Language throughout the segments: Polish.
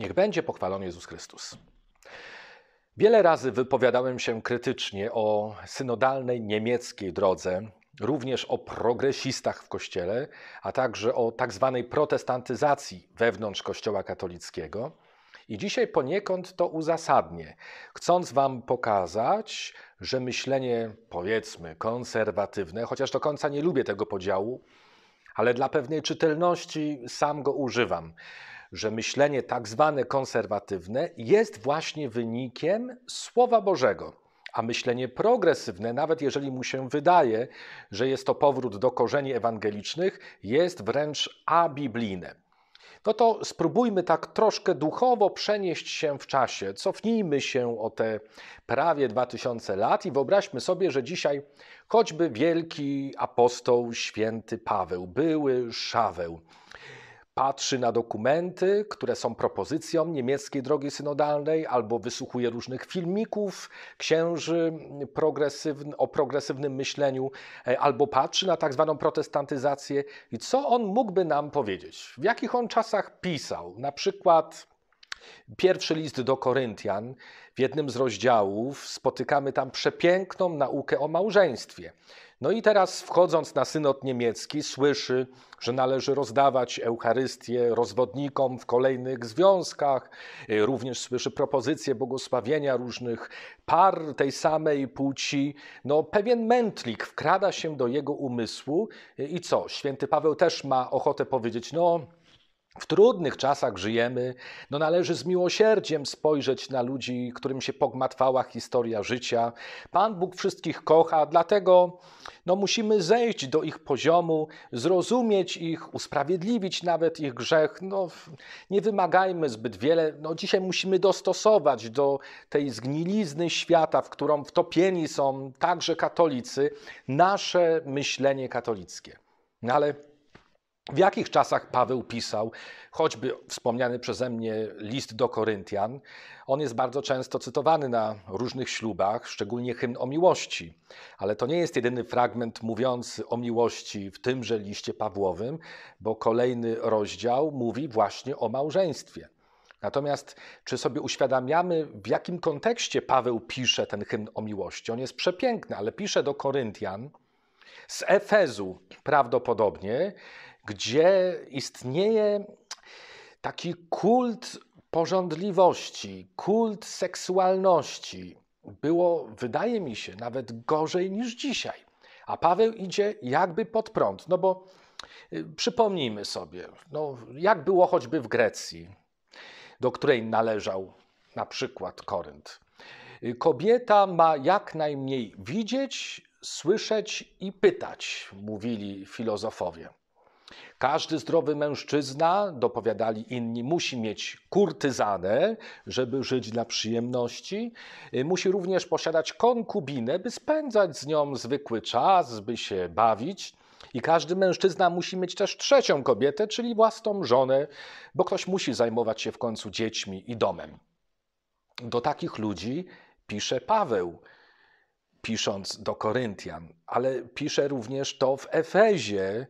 Niech będzie pochwalony Jezus Chrystus. Wiele razy wypowiadałem się krytycznie o synodalnej niemieckiej drodze, również o progresistach w kościele, a także o tak zwanej protestantyzacji wewnątrz kościoła katolickiego. I dzisiaj poniekąd to uzasadnię, chcąc Wam pokazać, że myślenie, powiedzmy, konserwatywne, chociaż do końca nie lubię tego podziału, ale dla pewnej czytelności sam go używam że myślenie tak zwane konserwatywne jest właśnie wynikiem Słowa Bożego, a myślenie progresywne, nawet jeżeli mu się wydaje, że jest to powrót do korzeni ewangelicznych, jest wręcz abiblijne. No to spróbujmy tak troszkę duchowo przenieść się w czasie. Cofnijmy się o te prawie 2000 lat i wyobraźmy sobie, że dzisiaj choćby wielki apostoł święty Paweł, były Szaweł, patrzy na dokumenty, które są propozycją niemieckiej drogi synodalnej, albo wysłuchuje różnych filmików księży progresywny, o progresywnym myśleniu, e, albo patrzy na tak zwaną protestantyzację. I co on mógłby nam powiedzieć? W jakich on czasach pisał? Na przykład Pierwszy list do Koryntian, w jednym z rozdziałów, spotykamy tam przepiękną naukę o małżeństwie. No i teraz, wchodząc na synod niemiecki, słyszy, że należy rozdawać Eucharystię rozwodnikom w kolejnych związkach. Y, również słyszy propozycje błogosławienia różnych par tej samej płci. No, pewien mętlik wkrada się do jego umysłu y, i co? Święty Paweł też ma ochotę powiedzieć: No, w trudnych czasach żyjemy, no należy z miłosierdziem spojrzeć na ludzi, którym się pogmatwała historia życia. Pan Bóg wszystkich kocha, dlatego no musimy zejść do ich poziomu, zrozumieć ich, usprawiedliwić nawet ich grzech. No, nie wymagajmy zbyt wiele. No, dzisiaj musimy dostosować do tej zgnilizny świata, w którą wtopieni są także katolicy, nasze myślenie katolickie. No ale w jakich czasach Paweł pisał choćby wspomniany przeze mnie list do Koryntian? On jest bardzo często cytowany na różnych ślubach, szczególnie hymn o miłości. Ale to nie jest jedyny fragment mówiący o miłości w tymże liście Pawłowym, bo kolejny rozdział mówi właśnie o małżeństwie. Natomiast czy sobie uświadamiamy, w jakim kontekście Paweł pisze ten hymn o miłości? On jest przepiękny, ale pisze do Koryntian, z Efezu prawdopodobnie, gdzie istnieje taki kult porządliwości, kult seksualności. Było, wydaje mi się, nawet gorzej niż dzisiaj. A Paweł idzie jakby pod prąd, no bo y, przypomnijmy sobie, no, jak było choćby w Grecji, do której należał na przykład Korynt. Y, kobieta ma jak najmniej widzieć, słyszeć i pytać, mówili filozofowie. Każdy zdrowy mężczyzna, dopowiadali inni, musi mieć kurtyzanę, żeby żyć dla przyjemności. Y, musi również posiadać konkubinę, by spędzać z nią zwykły czas, by się bawić. I każdy mężczyzna musi mieć też trzecią kobietę, czyli własną żonę, bo ktoś musi zajmować się w końcu dziećmi i domem. Do takich ludzi pisze Paweł, pisząc do Koryntian, ale pisze również to w Efezie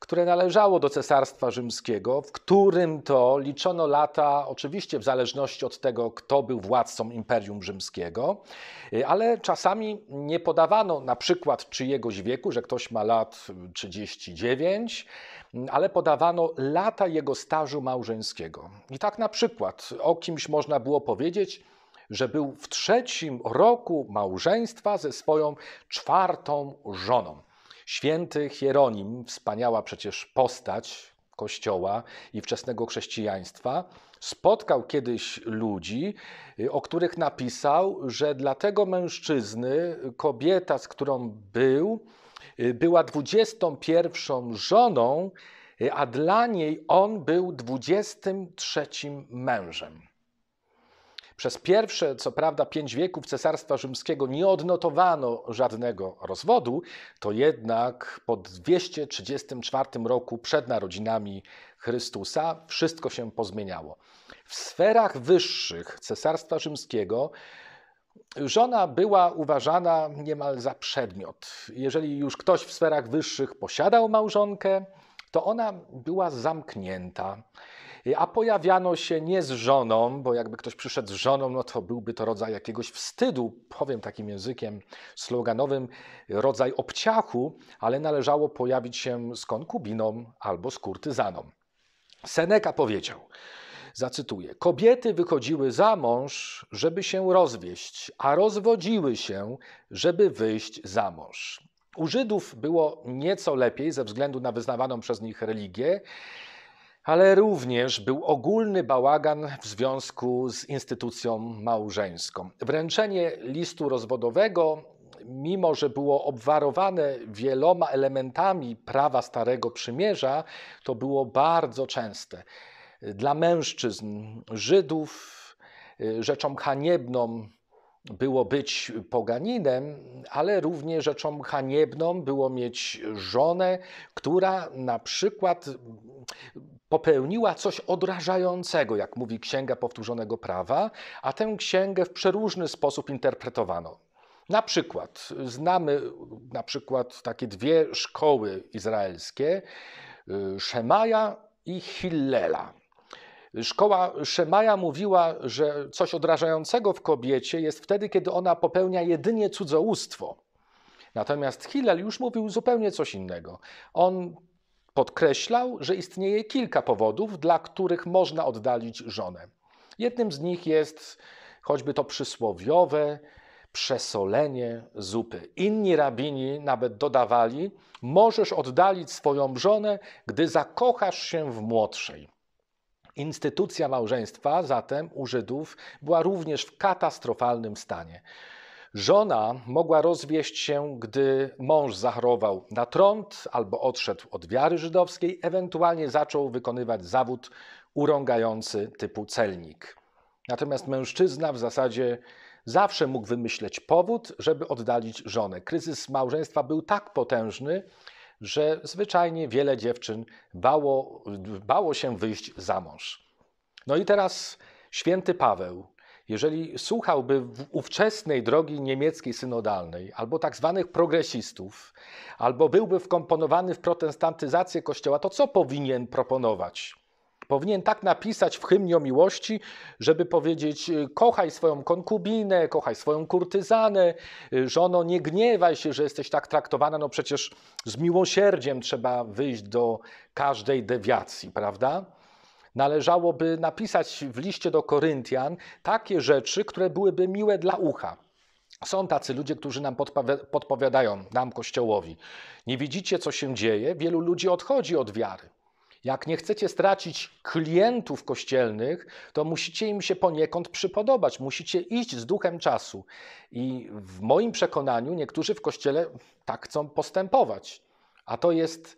które należało do Cesarstwa Rzymskiego, w którym to liczono lata, oczywiście w zależności od tego, kto był władcą Imperium Rzymskiego, ale czasami nie podawano na przykład czyjegoś wieku, że ktoś ma lat 39, ale podawano lata jego stażu małżeńskiego. I tak na przykład o kimś można było powiedzieć, że był w trzecim roku małżeństwa ze swoją czwartą żoną. Święty Hieronim, wspaniała przecież postać Kościoła i wczesnego chrześcijaństwa, spotkał kiedyś ludzi, y, o których napisał, że dla tego mężczyzny kobieta, z którą był, y, była 21 żoną, y, a dla niej on był 23 mężem. Przez pierwsze, co prawda, pięć wieków Cesarstwa Rzymskiego nie odnotowano żadnego rozwodu, to jednak po 234 roku przed narodzinami Chrystusa wszystko się pozmieniało. W sferach wyższych Cesarstwa Rzymskiego żona była uważana niemal za przedmiot. Jeżeli już ktoś w sferach wyższych posiadał małżonkę, to ona była zamknięta a pojawiano się nie z żoną, bo jakby ktoś przyszedł z żoną, no to byłby to rodzaj jakiegoś wstydu, powiem takim językiem sloganowym, rodzaj obciachu, ale należało pojawić się z konkubiną albo z kurtyzaną. Seneka powiedział, zacytuję: Kobiety wychodziły za mąż, żeby się rozwieść, a rozwodziły się, żeby wyjść za mąż. U Żydów było nieco lepiej ze względu na wyznawaną przez nich religię ale również był ogólny bałagan w związku z instytucją małżeńską. Wręczenie listu rozwodowego, mimo że było obwarowane wieloma elementami prawa Starego Przymierza, to było bardzo częste. Dla mężczyzn, Żydów, rzeczą haniebną było być poganinem, ale równie rzeczą haniebną było mieć żonę, która na przykład mm, popełniła coś odrażającego, jak mówi Księga Powtórzonego Prawa, a tę księgę w przeróżny sposób interpretowano. Na przykład znamy mm, na przykład takie dwie szkoły izraelskie, y, Szemaja i Hillela. Szkoła Szemaja mówiła, że coś odrażającego w kobiecie jest wtedy, kiedy ona popełnia jedynie cudzołóstwo. Natomiast Hillel już mówił zupełnie coś innego. On podkreślał, że istnieje kilka powodów, dla których można oddalić żonę. Jednym z nich jest choćby to przysłowiowe przesolenie zupy. Inni rabini nawet dodawali: Możesz oddalić swoją żonę, gdy zakochasz się w młodszej. Instytucja małżeństwa zatem u Żydów była również w katastrofalnym stanie. Żona mogła rozwieść się, gdy mąż zachorował na trąd albo odszedł od wiary żydowskiej, ewentualnie zaczął wykonywać zawód urągający typu celnik. Natomiast mężczyzna w zasadzie zawsze mógł wymyśleć powód, żeby oddalić żonę. Kryzys małżeństwa był tak potężny, że zwyczajnie wiele dziewczyn bało, bało się wyjść za mąż. No i teraz święty Paweł, jeżeli słuchałby ówczesnej drogi niemieckiej synodalnej, albo tak zwanych progresistów, albo byłby wkomponowany w protestantyzację Kościoła, to co powinien proponować? Powinien tak napisać w hymnie o miłości, żeby powiedzieć: y, kochaj swoją konkubinę, kochaj swoją kurtyzanę, y, żono, nie gniewaj się, że jesteś tak traktowana. No przecież z miłosierdziem trzeba wyjść do każdej dewiacji, prawda? Należałoby napisać w liście do Koryntian takie rzeczy, które byłyby miłe dla ucha. Są tacy ludzie, którzy nam podpowiadają, nam Kościołowi. Nie widzicie, co się dzieje? Wielu ludzi odchodzi od wiary. Jak nie chcecie stracić klientów kościelnych, to musicie im się poniekąd przypodobać, musicie iść z duchem czasu. I w moim przekonaniu niektórzy w kościele tak chcą postępować, a to jest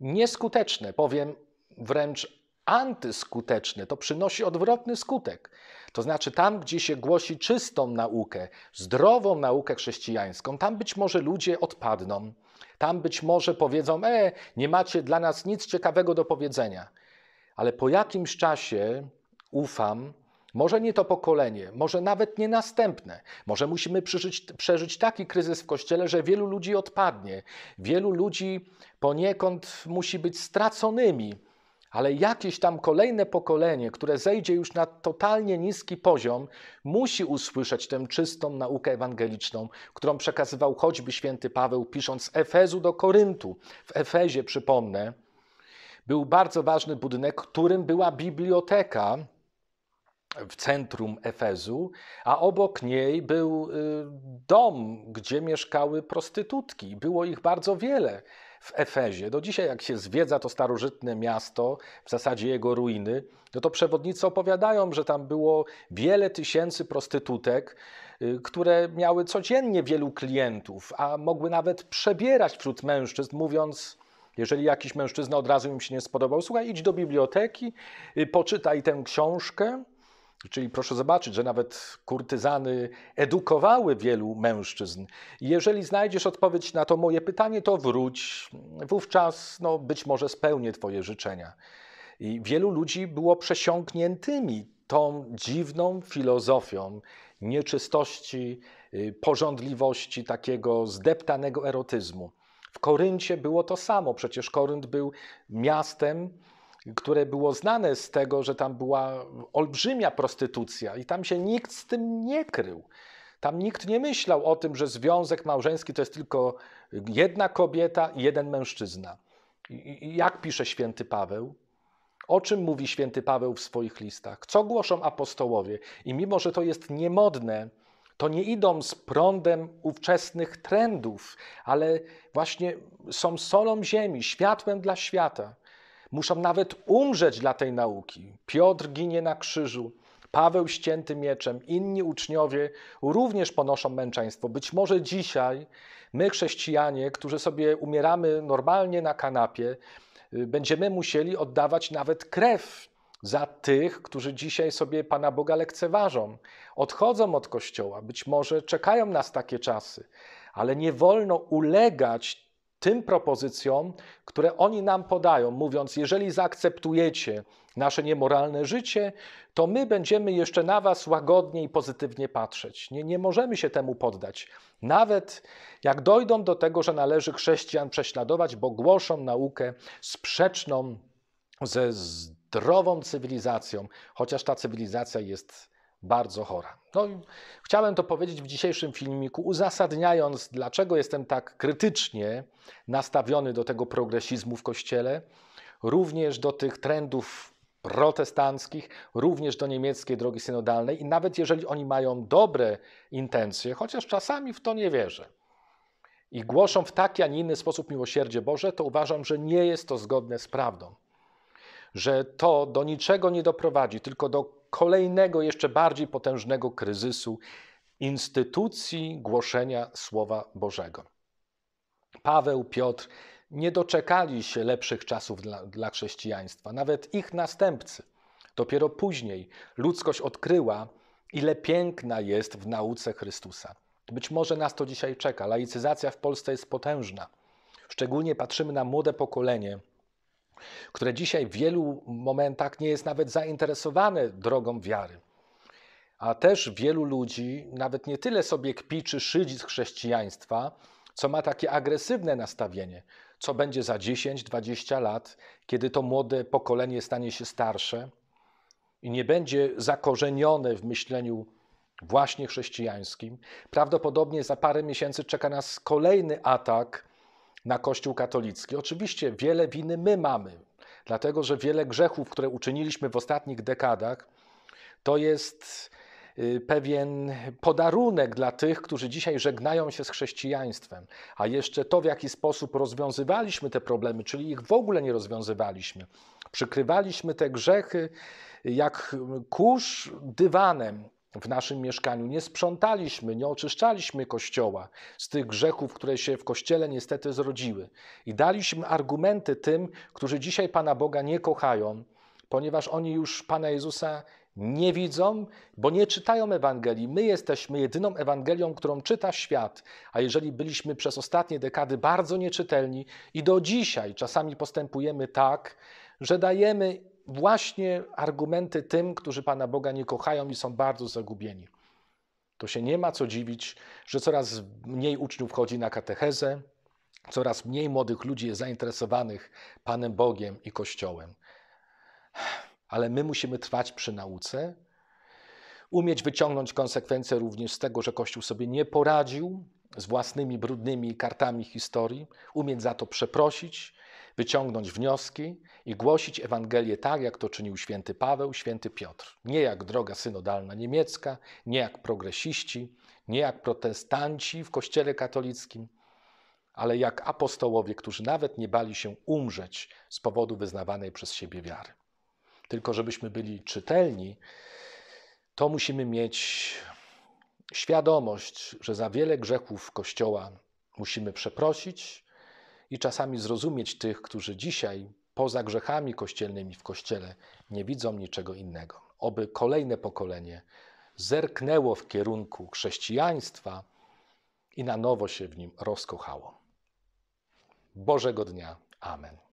nieskuteczne, powiem wręcz antyskuteczny, to przynosi odwrotny skutek. To znaczy, tam, gdzie się głosi czystą naukę, zdrową naukę chrześcijańską, tam być może ludzie odpadną, tam być może powiedzą: E, nie macie dla nas nic ciekawego do powiedzenia. Ale po jakimś czasie, ufam, może nie to pokolenie, może nawet nie następne. Może musimy przeżyć, przeżyć, taki kryzys w kościele, że wielu ludzi odpadnie. Wielu ludzi poniekąd musi być straconymi ale jakieś tam kolejne pokolenie, które zejdzie już na totalnie niski poziom, musi usłyszeć tę czystą naukę ewangeliczną, którą przekazywał choćby święty Paweł, pisząc Efezu do Koryntu. W Efezie, przypomnę, był bardzo ważny budynek, którym była biblioteka w centrum Efezu, a obok niej był y, dom, gdzie mieszkały prostytutki. Było ich bardzo wiele w Efezie. Do dzisiaj, jak się zwiedza to starożytne miasto, w zasadzie jego ruiny, no to przewodnicy opowiadają, że tam było wiele tysięcy prostytutek, y, które miały codziennie wielu klientów, a mogły nawet przebierać wśród mężczyzn, mówiąc, jeżeli jakiś mężczyzna od razu im się nie spodobał, słuchaj, idź do biblioteki, y, poczytaj tę książkę, Czyli proszę zobaczyć, że nawet kurtyzany edukowały wielu mężczyzn. Jeżeli znajdziesz odpowiedź na to moje pytanie, to wróć. Wówczas no, być może spełnię Twoje życzenia. I wielu ludzi było przesiąkniętymi tą dziwną filozofią nieczystości, y, porządliwości, takiego zdeptanego erotyzmu. W Koryncie było to samo, przecież Korynt był miastem które było znane z tego, że tam była olbrzymia prostytucja i tam się nikt z tym nie krył. Tam nikt nie myślał o tym, że związek małżeński to jest tylko jedna kobieta i jeden mężczyzna. I jak pisze święty Paweł? O czym mówi święty Paweł w swoich listach? Co głoszą apostołowie? I mimo, że to jest niemodne, to nie idą z prądem ówczesnych trendów, ale właśnie są solą ziemi, światłem dla świata muszą nawet umrzeć dla tej nauki. Piotr ginie na krzyżu, Paweł ścięty mieczem, inni uczniowie również ponoszą męczeństwo. Być może dzisiaj my, chrześcijanie, którzy sobie umieramy normalnie na kanapie, y, będziemy musieli oddawać nawet krew za tych, którzy dzisiaj sobie Pana Boga lekceważą, odchodzą od Kościoła, być może czekają nas takie czasy, ale nie wolno ulegać tym propozycjom, które oni nam podają, mówiąc: Jeżeli zaakceptujecie nasze niemoralne życie, to my będziemy jeszcze na Was łagodnie i pozytywnie patrzeć. Nie, nie możemy się temu poddać. Nawet jak dojdą do tego, że należy chrześcijan prześladować, bo głoszą naukę sprzeczną ze zdrową cywilizacją, chociaż ta cywilizacja jest bardzo chora. No i chciałem to powiedzieć w dzisiejszym filmiku, uzasadniając, dlaczego jestem tak krytycznie nastawiony do tego progresizmu w kościele, również do tych trendów protestanckich, również do niemieckiej drogi synodalnej i nawet jeżeli oni mają dobre intencje, chociaż czasami w to nie wierzę, i głoszą w taki, a nie inny sposób miłosierdzie Boże, to uważam, że nie jest to zgodne z prawdą. Że to do niczego nie doprowadzi, tylko do kolejnego, jeszcze bardziej potężnego kryzysu instytucji głoszenia Słowa Bożego. Paweł, Piotr nie doczekali się lepszych czasów dla, dla chrześcijaństwa, nawet ich następcy. Dopiero później ludzkość odkryła, ile piękna jest w nauce Chrystusa. Być może nas to dzisiaj czeka. Laicyzacja w Polsce jest potężna. Szczególnie patrzymy na młode pokolenie, które dzisiaj w wielu momentach nie jest nawet zainteresowane drogą wiary. A też wielu ludzi nawet nie tyle sobie kpi czy szydzi z chrześcijaństwa, co ma takie agresywne nastawienie, co będzie za 10-20 lat, kiedy to młode pokolenie stanie się starsze i nie będzie zakorzenione w myśleniu właśnie chrześcijańskim. Prawdopodobnie za parę miesięcy czeka nas kolejny atak na Kościół katolicki. Oczywiście wiele winy my mamy, dlatego że wiele grzechów, które uczyniliśmy w ostatnich dekadach, to jest y, pewien podarunek dla tych, którzy dzisiaj żegnają się z chrześcijaństwem, a jeszcze to, w jaki sposób rozwiązywaliśmy te problemy, czyli ich w ogóle nie rozwiązywaliśmy. Przykrywaliśmy te grzechy jak kurz dywanem, w naszym mieszkaniu. Nie sprzątaliśmy, nie oczyszczaliśmy kościoła z tych grzechów, które się w kościele niestety zrodziły. I daliśmy argumenty tym, którzy dzisiaj Pana Boga nie kochają, ponieważ oni już Pana Jezusa nie widzą, bo nie czytają Ewangelii. My jesteśmy jedyną Ewangelią, którą czyta świat, a jeżeli byliśmy przez ostatnie dekady bardzo nieczytelni i do dzisiaj czasami postępujemy tak, że dajemy właśnie argumenty tym, którzy Pana Boga nie kochają i są bardzo zagubieni. To się nie ma co dziwić, że coraz mniej uczniów chodzi na katechezę, coraz mniej młodych ludzi jest zainteresowanych Panem Bogiem i Kościołem. Ale my musimy trwać przy nauce, umieć wyciągnąć konsekwencje również z tego, że Kościół sobie nie poradził z własnymi brudnymi kartami historii, umieć za to przeprosić wyciągnąć wnioski i głosić Ewangelię tak, jak to czynił święty Paweł, święty Piotr. Nie jak droga synodalna niemiecka, nie jak progresiści, nie jak protestanci w Kościele katolickim, ale jak apostołowie, którzy nawet nie bali się umrzeć z powodu wyznawanej przez siebie wiary. Tylko żebyśmy byli czytelni, to musimy mieć świadomość, że za wiele grzechów Kościoła musimy przeprosić, i czasami zrozumieć tych, którzy dzisiaj poza grzechami kościelnymi w kościele nie widzą niczego innego. Oby kolejne pokolenie zerknęło w kierunku chrześcijaństwa i na nowo się w nim rozkochało. Bożego dnia. Amen.